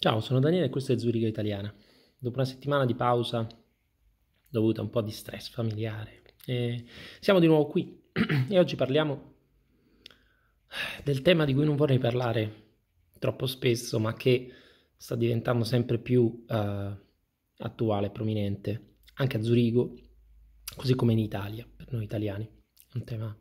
Ciao, sono Daniele e questa è Zurigo Italiana. Dopo una settimana di pausa dovuta a un po' di stress familiare, eh, siamo di nuovo qui e oggi parliamo del tema di cui non vorrei parlare troppo spesso, ma che sta diventando sempre più eh, attuale e prominente anche a Zurigo, così come in Italia, per noi italiani. Un tema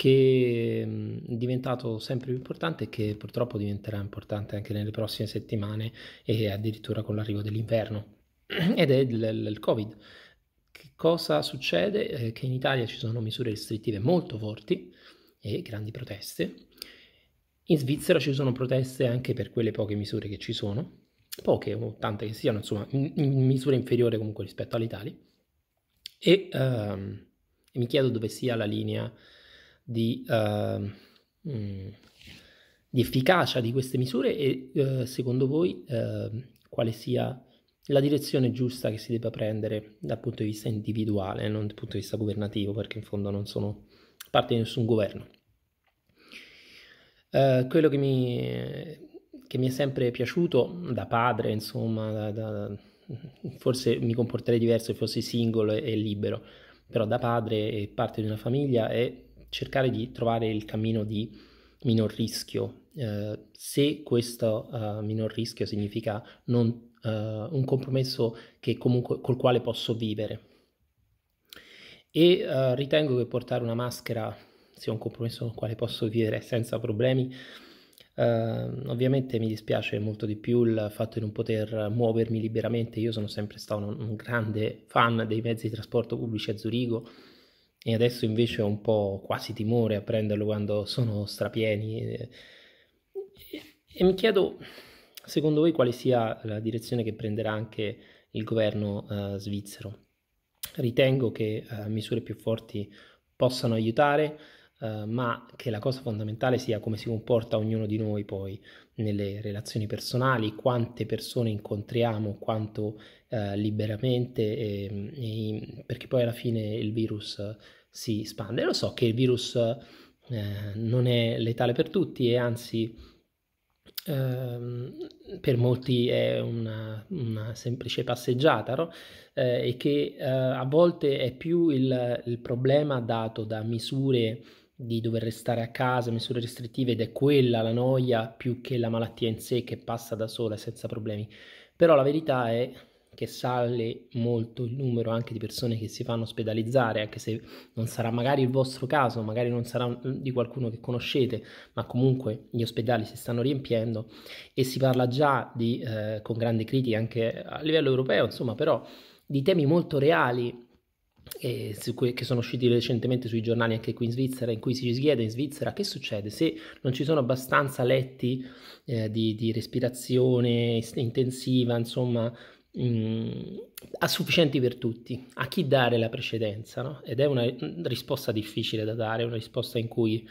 che mm, è diventato sempre più importante e che purtroppo diventerà importante anche nelle prossime settimane e addirittura con l'arrivo dell'inverno ed è il, il Covid. Che cosa succede? Eh, che in Italia ci sono misure restrittive molto forti e grandi proteste. In Svizzera ci sono proteste anche per quelle poche misure che ci sono, poche o tante che siano, insomma, in, in misura inferiore comunque rispetto all'Italia. E, ehm, e mi chiedo dove sia la linea di, uh, di efficacia di queste misure e uh, secondo voi uh, quale sia la direzione giusta che si debba prendere dal punto di vista individuale, non dal punto di vista governativo, perché in fondo non sono parte di nessun governo. Eh, quello che mi, che mi è sempre piaciuto da padre, insomma, da, da, forse mi comporterei diverso se fossi singolo e, e libero, però da padre e parte di una famiglia è cercare di trovare il cammino di minor rischio. Eh, se questo uh, minor rischio significa non, uh, un compromesso che comunque, col quale posso vivere. E uh, ritengo che portare una maschera sia un compromesso con il quale posso vivere senza problemi. ovviamente mi dispiace molto di più il fatto di non poter muovermi liberamente. Io sono sempre stato un, un grande fan dei mezzi di trasporto pubblici a Zurigo e adesso invece ho un po' quasi timore a prenderlo quando sono strapieni. Eh. E, mi chiedo, secondo voi, quale sia la direzione che prenderà anche il governo eh, svizzero. Ritengo che eh, misure più forti possano aiutare, eh, ma che la cosa fondamentale sia come si comporta ognuno di noi poi nelle relazioni personali, quante persone incontriamo, quanto eh, liberamente, ehm, e, e, perché poi alla fine il virus si espande. Lo so che il virus eh, non è letale per tutti e anzi ehm, per molti è una, una semplice passeggiata no? eh, e che eh, a volte è più il, il problema dato da misure di dover restare a casa, misure restrittive ed è quella la noia più che la malattia in sé che passa da sola senza problemi. Però la verità è perché sale molto il numero anche di persone che si fanno ospedalizzare, anche se non sarà magari il vostro caso, magari non sarà di qualcuno che conoscete, ma comunque gli ospedali si stanno riempiendo e si parla già di, eh, con grande critica anche a livello europeo, insomma, però di temi molto reali E eh, su che sono usciti recentemente sui giornali anche qui in Svizzera, in cui si chiede in Svizzera che succede se non ci sono abbastanza letti eh, di, di, respirazione intensiva, insomma mh, mm, sufficienti per tutti, a chi dare la precedenza, no? Ed è una risposta difficile da dare, una risposta in cui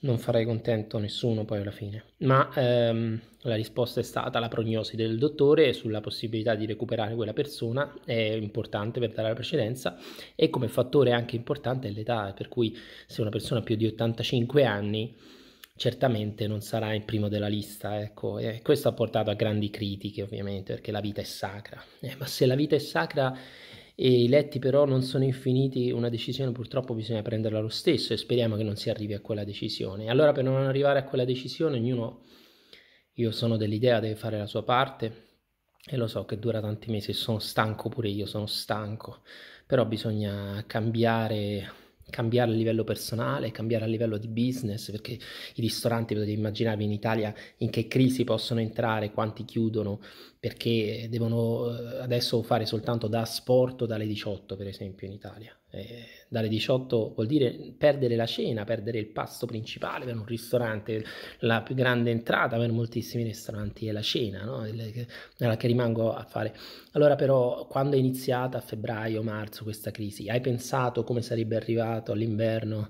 non farei contento nessuno poi alla fine. Ma ehm, la risposta è stata la prognosi del dottore sulla possibilità di recuperare quella persona è importante per dare la precedenza e come fattore anche importante è l'età, per cui se una persona ha più di 85 anni certamente non sarà il primo della lista, ecco, e questo ha portato a grandi critiche ovviamente, perché la vita è sacra, eh, ma se la vita è sacra e i letti però non sono infiniti, una decisione purtroppo bisogna prenderla lo stesso e speriamo che non si arrivi a quella decisione. Allora per non arrivare a quella decisione ognuno, io sono dell'idea, deve fare la sua parte e lo so che dura tanti mesi, sono stanco pure io, sono stanco, però bisogna cambiare cambiare a livello personale, cambiare a livello di business, perché i ristoranti potete immaginarvi in Italia in che crisi possono entrare, quanti chiudono, perché devono eh, adesso fare soltanto da sport dalle 18 per esempio in Italia. Eh, dalle 18 vuol dire perdere la cena, perdere il pasto principale per un ristorante, la più grande entrata per moltissimi ristoranti è la cena, no? il, che, rimango a fare. Allora però quando è iniziata a febbraio, marzo questa crisi, hai pensato come sarebbe arrivato l'inverno?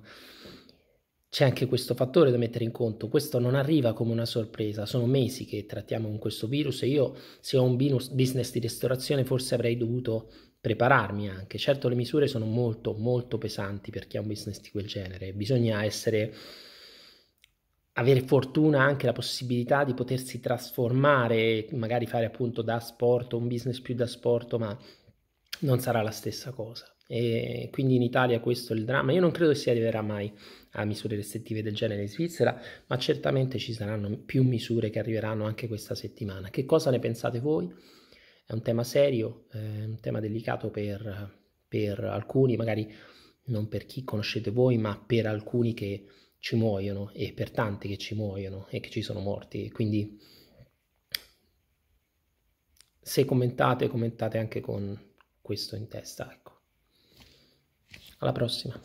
C'è anche questo fattore da mettere in conto, questo non arriva come una sorpresa, sono mesi che trattiamo con questo virus e io se ho un business di ristorazione forse avrei dovuto prepararmi anche. Certo le misure sono molto molto pesanti per chi ha un business di quel genere, bisogna essere avere fortuna anche la possibilità di potersi trasformare, magari fare appunto da sport o un business più da sport, ma non sarà la stessa cosa e quindi in Italia questo è il dramma. Io non credo si arriverà mai a misure restrittive del genere in Svizzera, ma certamente ci saranno più misure che arriveranno anche questa settimana. Che cosa ne pensate voi? È un tema serio, è un tema delicato per, per alcuni, magari non per chi conoscete voi, ma per alcuni che ci muoiono e per tanti che ci muoiono e che ci sono morti. Quindi se commentate, commentate anche con questo in testa, ecco. Alla prossima.